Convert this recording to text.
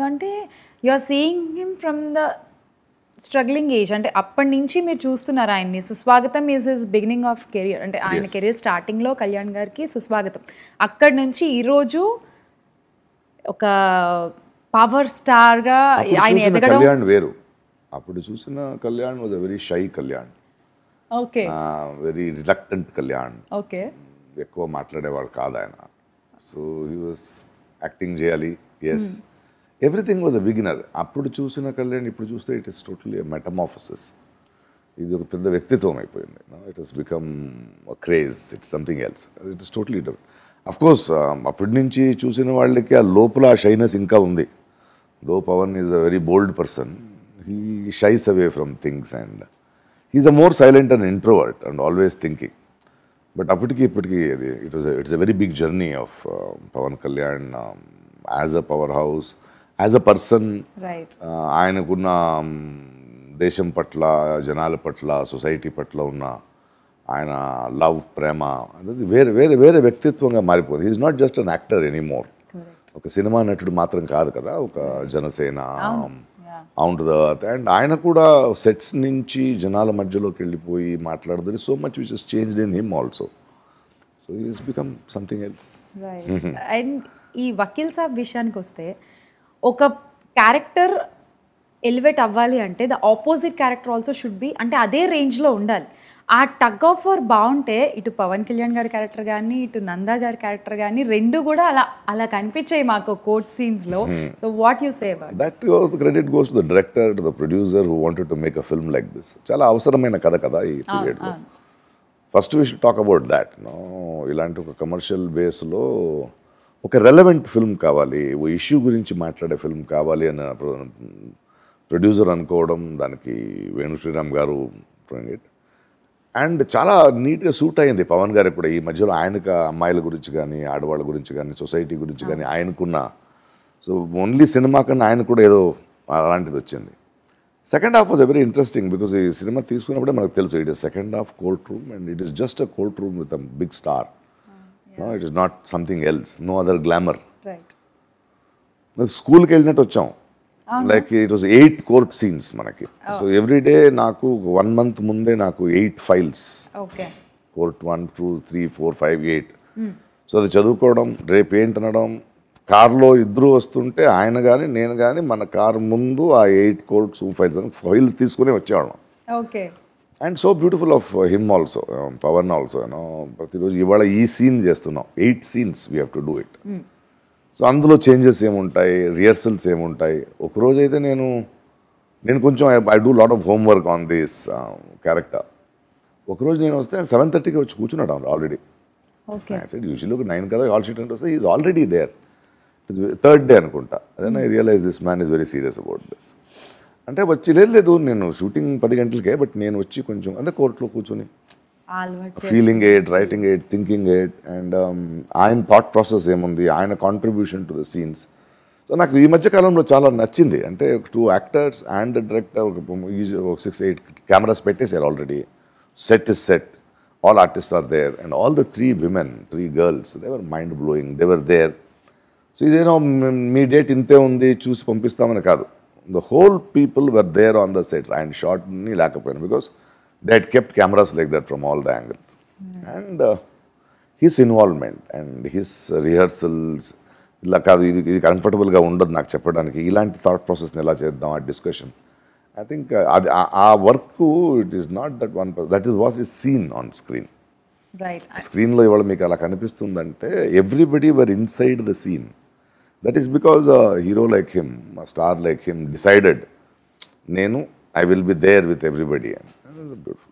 So అంటే you are seeing him from the struggling age అంటే అప్పటి నుంచి మీరు చూస్తున్నారు ఆయన్ని Suswagatham is his beginning of career అంటే ఆయన కెరియర్ స్టార్టింగ్లో కళ్యాణ్ గారికి సుస్వాగతం అక్కడి నుంచి ఈరోజు ఒక పవర్ స్టార్గా ఆయన ఎదగడం వేరు అప్పుడు చూసిన Kalyan was very shy Kalyan okay very reluctant Kalyan okay ఎక్కువ మాట్లాడేవాడు కాదు ఆయన సో హీ వాస్ యాక్టింగ్ చేయాలి yes hmm. Everything was a beginner అప్పుడు చూసిన కళ్యాణ్ ఇప్పుడు చూస్తే ఇట్ ఇస్ టోటలీ మెటమాఫసిస్ ఇది ఒక పెద్ద వ్యక్తిత్వం అయిపోయింది it has become craze it's something else it is totally different of course అప్పటి నుంచి చూసిన వాళ్ళకి ఆ లోపల ఆ షైనెస్ ఇంకా ఉంది though Pawan is a very bold person he shies away from things and he's a more silent and introvert and always thinking but అప్పటికి ఇప్పటికి అది it was it's a very big journey of Pawan Kalyan as a powerhouse as a person ఆయనకున్న దేశం పట్ల జనాల పట్ల society పట్ల ఉన్న ఆయన లవ్ ప్రేమ అనేది వేరే వేరే వేరే వ్యక్తిత్వంగా మారిపోయింది is not just an actor anymore ఒక సినిమా నటుడు మాత్రం కాదు కదా ఒక జనసేన అవును తర్వాత అండ్ ఆయన కూడా సెట్స్ నుంచి జనాల మధ్యలోకి వెళ్ళిపోయి మాట్లాడుతుంది so much which is change in him also so is become something else and ఈ వకీల్ సాబ్ విషయానికి వస్తే ఒక క్యారెక్టర్ ఎలివేట్ అవ్వాలి అంటే the opposite character also should be అంటే అదే రేంజ్లో ఉండాలి ఆ టగ్ ఆఫ్ వర్ బాగుంటే ఇటు పవన్ కళ్యాణ్ గారి క్యారెక్టర్ కానీ ఇటు నందా గారి క్యారెక్టర్ కానీ రెండు కూడా అలా అలా కనిపించాయి మాకు కోర్ట్ సీన్స్ లో so what you save that was the credit goes to the director to the producer who wanted to make a film like this చాలా అవసరమైన కథ కదా ఈ period first we should talk about that ఇలాంటి ఒక commercial బేస్లో ఒక relevant film కావాలి ఓ ఇష్యూ గురించి మాట్లాడే ఫిల్మ్ కావాలి అని ప్రొడ్యూసర్ అనుకోవడం దానికి వేణు శ్రీరామ్ గారు అండ్ చాలా నీట్గా సూట్ అయింది పవన్ గారు ఇప్పుడు ఈ మధ్యలో ఆయనకు అమ్మాయిల గురించి కానీ ఆడవాళ్ళ గురించి కానీ సొసైటీ గురించి కానీ ఆయనకున్న సో ఓన్లీ సినిమా కన్నా ఆయన కూడా ఏదో అలాంటిది వచ్చింది second half was very interesting because ఈ సినిమా తీసుకున్నప్పుడే మనకు తెలుసు it is second half courtroom and it is just a courtroom with a big star no it is not something else no other glamour స్కూల్కి వెళ్ళినట్టు వచ్చాం like it was eight court scenes మనకి so every day నాకు one month ముందే నాకు eight files court one two three four five eight so అది చదువుకోవడం రేపు ఏంటనడం కార్లో ఇద్దరు వస్తుంటే ఆయన కానీ నేను కానీ మన కార్ ముందు ఆ ఎయిట్ కోర్ట్స్ ఫైల్స్ ఫైల్స్ తీసుకుని వచ్చేవాళ్ళం and so beautiful of him also um, Pawan also you know ప్రతిరోజు ఇవాళ ఈ సీన్ చేస్తున్నాం eight scenes we have to do it so అందులో చేంజెస్ ఏముంటాయి రిహర్సల్స్ ఏముంటాయి ఒకరోజు అయితే నేను నేను కొంచెం I do lot of homework on this character ఒకరోజు నేను వస్తే సెవెన్ థర్టీకి వచ్చి కూర్చున్నాడు ఆల్రెడీ యూజువల్లీ ఒక నైన్ కదా ఆల్ షీట్ అంటే వస్తే is already there third day అనుకుంటా అదే I realise this man is very serious about this అంటే వచ్చి లేదు నేను షూటింగ్ పది గంటలకే బట్ నేను వచ్చి కొంచెం అంటే కోర్టులో కూర్చొని feeling it writing it thinking it and ఆయన థాట్ ప్రాసెస్ ఏముంది ఆయన contribution to the scenes so నాకు ఈ మధ్య కాలంలో చాలా నచ్చింది అంటే టూ యాక్టర్స్ అండ్ డైరెక్టర్ ఒక సిక్స్ ఎయిట్ కెమెరాస్ పెట్టేసారు already set is set all artist are there and all the three women three girls they were mind blowing they were there so ఇదేనో మీ డేట్ ఇంతే ఉంది చూసి పంపిస్తామని కాదు the whole people were there on the sets and shot ni lakapena because they had kept cameras like that from all the angles. Mm. And uh, his involvement and his rehearsals ఇలా కాదు ఇది ఇది కంఫర్టబుల్గా ఉండదు నాకు చెప్పడానికి ఇలాంటి thought ప్రాసెస్ని ఎలా చేద్దాం ఆ డిస్కషన్ ఐ థింక్ అది ఆ work it is not that one that is was is scene on screen స్క్రీన్లో ఇవాళ మీకు అలా కనిపిస్తుందంటే everybody were inside the scene That is because a hero like him, a star like him decided, Nenu, I will be there with everybody. And that is beautiful.